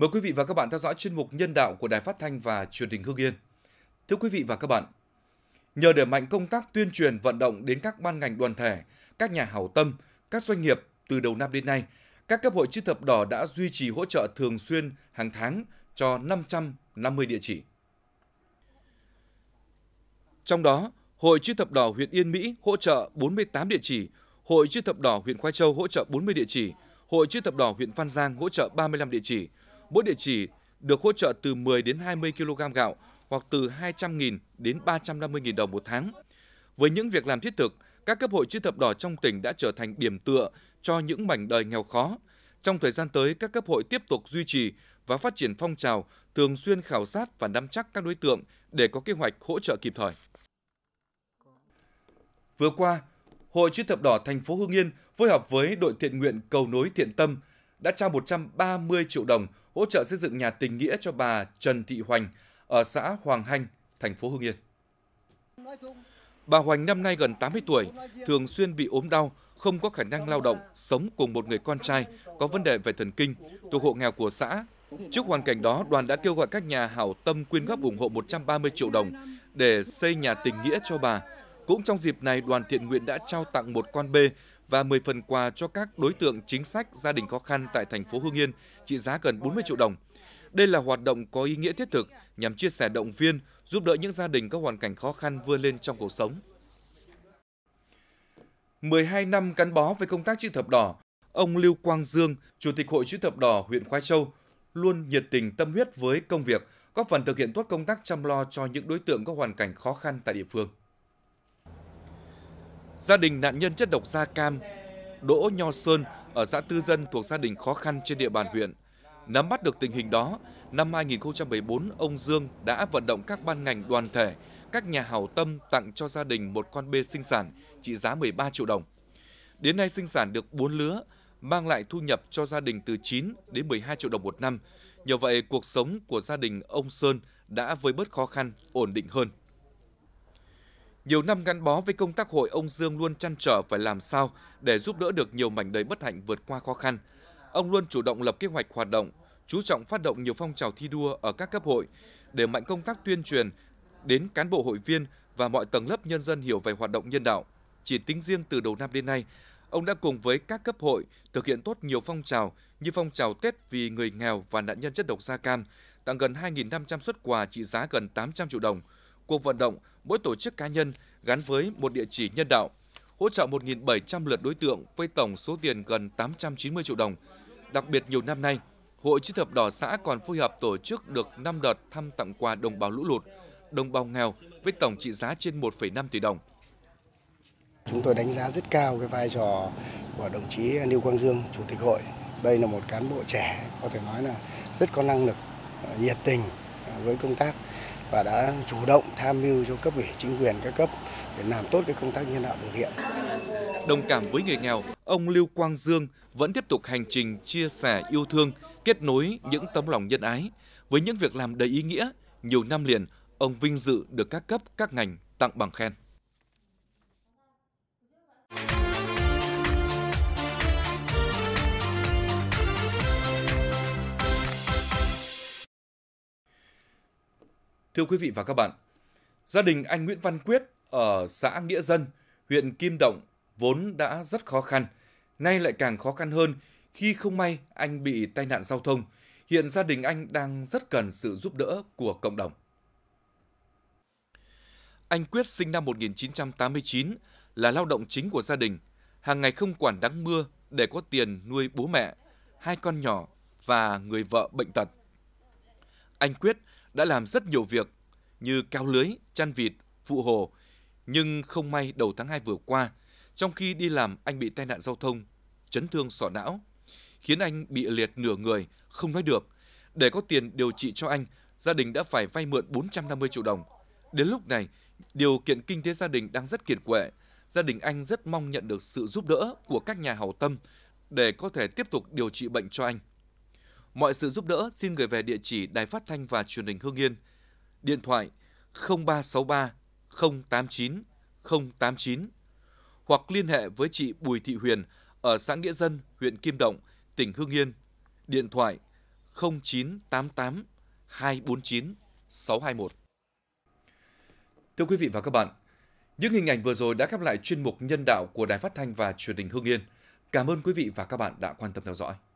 Mời quý vị và các bạn theo dõi chuyên mục Nhân đạo của Đài Phát thanh và Truyền hình hương Yên. Thưa quý vị và các bạn, nhờ đẩy mạnh công tác tuyên truyền vận động đến các ban ngành đoàn thể, các nhà hảo tâm, các doanh nghiệp từ đầu năm đến nay, các cấp hội chữ thập đỏ đã duy trì hỗ trợ thường xuyên hàng tháng cho 550 địa chỉ. Trong đó, Hội chữ thập đỏ huyện Yên Mỹ hỗ trợ 48 địa chỉ, Hội chữ thập đỏ huyện Khoai Châu hỗ trợ 40 địa chỉ, Hội chữ thập đỏ huyện Phan Giang hỗ trợ 35 địa chỉ, Mỗi địa chỉ được hỗ trợ từ 10 đến 20 kg gạo hoặc từ 200.000 đến 350.000 đồng một tháng. Với những việc làm thiết thực, các cấp hội chữ thập đỏ trong tỉnh đã trở thành điểm tựa cho những mảnh đời nghèo khó. Trong thời gian tới, các cấp hội tiếp tục duy trì và phát triển phong trào thường xuyên khảo sát và nắm chắc các đối tượng để có kế hoạch hỗ trợ kịp thời. Vừa qua, Hội chữ thập đỏ thành phố Hưng Yên phối hợp với đội thiện nguyện Cầu nối thiện tâm đã trao 130 triệu đồng hỗ trợ xây dựng nhà tình nghĩa cho bà Trần Thị Hoành ở xã Hoàng Hanh, thành phố Hưng Yên. Bà Hoành năm nay gần 80 tuổi, thường xuyên bị ốm đau, không có khả năng lao động, sống cùng một người con trai có vấn đề về thần kinh, thuộc hộ nghèo của xã. Trước hoàn cảnh đó, đoàn đã kêu gọi các nhà hảo tâm quyên góp ủng hộ 130 triệu đồng để xây nhà tình nghĩa cho bà. Cũng trong dịp này, đoàn thiện nguyện đã trao tặng một con bê và 10 phần quà cho các đối tượng chính sách gia đình khó khăn tại thành phố Hương Yên trị giá gần 40 triệu đồng. Đây là hoạt động có ý nghĩa thiết thực nhằm chia sẻ động viên, giúp đỡ những gia đình có hoàn cảnh khó khăn vươn lên trong cuộc sống. 12 năm gắn bó với công tác chữ thập đỏ, ông Lưu Quang Dương, Chủ tịch Hội chữ thập đỏ huyện Khoái Châu, luôn nhiệt tình tâm huyết với công việc, góp phần thực hiện tốt công tác chăm lo cho những đối tượng có hoàn cảnh khó khăn tại địa phương. Gia đình nạn nhân chất độc da cam Đỗ Nho Sơn ở xã Tư Dân thuộc gia đình khó khăn trên địa bàn huyện. Nắm bắt được tình hình đó, năm 2014, ông Dương đã vận động các ban ngành đoàn thể, các nhà hảo tâm tặng cho gia đình một con bê sinh sản trị giá 13 triệu đồng. Đến nay sinh sản được 4 lứa, mang lại thu nhập cho gia đình từ 9 đến 12 triệu đồng một năm. Nhờ vậy, cuộc sống của gia đình ông Sơn đã vơi bớt khó khăn, ổn định hơn. Nhiều năm gắn bó với công tác hội, ông Dương luôn chăn trở phải làm sao để giúp đỡ được nhiều mảnh đời bất hạnh vượt qua khó khăn. Ông luôn chủ động lập kế hoạch hoạt động, chú trọng phát động nhiều phong trào thi đua ở các cấp hội, để mạnh công tác tuyên truyền đến cán bộ hội viên và mọi tầng lớp nhân dân hiểu về hoạt động nhân đạo. Chỉ tính riêng từ đầu năm đến nay, ông đã cùng với các cấp hội thực hiện tốt nhiều phong trào như phong trào Tết vì người nghèo và nạn nhân chất độc da cam, tặng gần 2.500 xuất quà trị giá gần 800 triệu đồng – cuộc vận động, mỗi tổ chức cá nhân gắn với một địa chỉ nhân đạo, hỗ trợ 1.700 lượt đối tượng với tổng số tiền gần 890 triệu đồng. Đặc biệt nhiều năm nay, Hội chữ thập đỏ xã còn phối hợp tổ chức được 5 đợt thăm tặng quà đồng bào lũ lụt, đồng bào nghèo với tổng trị giá trên 1,5 tỷ đồng. Chúng tôi đánh giá rất cao cái vai trò của đồng chí Lưu Quang Dương, Chủ tịch hội. Đây là một cán bộ trẻ, có thể nói là rất có năng lực, nhiệt tình với công tác và đã chủ động tham mưu cho cấp ủy chính quyền các cấp để làm tốt cái công tác nhân đạo từ thiện. Đồng cảm với người nghèo, ông Lưu Quang Dương vẫn tiếp tục hành trình chia sẻ yêu thương, kết nối những tấm lòng nhân ái. Với những việc làm đầy ý nghĩa, nhiều năm liền, ông vinh dự được các cấp các ngành tặng bằng khen. Thưa quý vị và các bạn, gia đình anh Nguyễn Văn Quyết ở xã Nghĩa Dân, huyện Kim Động vốn đã rất khó khăn, nay lại càng khó khăn hơn khi không may anh bị tai nạn giao thông. Hiện gia đình anh đang rất cần sự giúp đỡ của cộng đồng. Anh Quyết sinh năm 1989, là lao động chính của gia đình, hàng ngày không quản nắng mưa để có tiền nuôi bố mẹ, hai con nhỏ và người vợ bệnh tật anh Quyết đã làm rất nhiều việc như cao lưới, chăn vịt, phụ hồ. Nhưng không may đầu tháng 2 vừa qua, trong khi đi làm anh bị tai nạn giao thông, chấn thương sọ não, khiến anh bị liệt nửa người, không nói được. Để có tiền điều trị cho anh, gia đình đã phải vay mượn 450 triệu đồng. Đến lúc này, điều kiện kinh tế gia đình đang rất kiệt quệ. Gia đình anh rất mong nhận được sự giúp đỡ của các nhà hảo tâm để có thể tiếp tục điều trị bệnh cho anh. Mọi sự giúp đỡ xin gửi về địa chỉ Đài Phát thanh và Truyền hình Hương Yên. Điện thoại 0363 089 089 hoặc liên hệ với chị Bùi Thị Huyền ở xã Nghĩa Dân, huyện Kim Động, tỉnh Hương Yên. Điện thoại 0988 249 621. Thưa quý vị và các bạn, những hình ảnh vừa rồi đã khép lại chuyên mục nhân đạo của Đài Phát thanh và Truyền hình Hương Yên. Cảm ơn quý vị và các bạn đã quan tâm theo dõi.